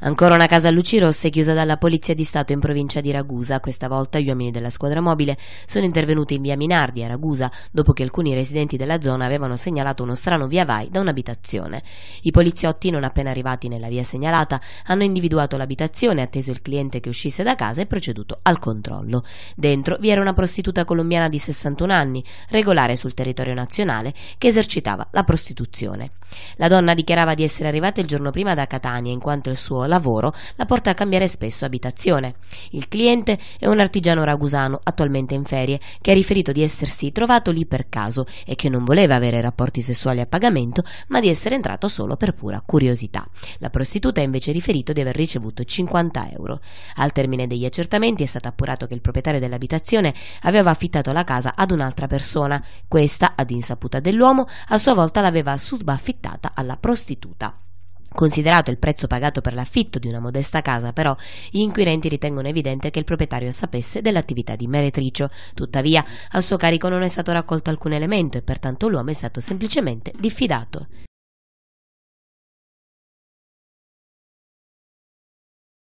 Ancora una casa a luci rosse chiusa dalla Polizia di Stato in provincia di Ragusa. Questa volta gli uomini della squadra mobile sono intervenuti in via Minardi a Ragusa dopo che alcuni residenti della zona avevano segnalato uno strano via vai da un'abitazione. I poliziotti, non appena arrivati nella via segnalata, hanno individuato l'abitazione, atteso il cliente che uscisse da casa e proceduto al controllo. Dentro vi era una prostituta colombiana di 61 anni, regolare sul territorio nazionale, che esercitava la prostituzione. La donna dichiarava di essere arrivata il giorno prima da Catania in quanto il suo lavoro la porta a cambiare spesso abitazione. Il cliente è un artigiano ragusano attualmente in ferie che ha riferito di essersi trovato lì per caso e che non voleva avere rapporti sessuali a pagamento ma di essere entrato solo per pura curiosità. La prostituta ha invece riferito di aver ricevuto 50 euro. Al termine degli accertamenti è stato appurato che il proprietario dell'abitazione aveva affittato la casa ad un'altra persona. Questa, ad insaputa dell'uomo, a sua volta l'aveva subaffittata affittata alla prostituta. Considerato il prezzo pagato per l'affitto di una modesta casa, però, gli inquirenti ritengono evidente che il proprietario sapesse dell'attività di meretricio. Tuttavia, a suo carico non è stato raccolto alcun elemento e pertanto l'uomo è stato semplicemente diffidato.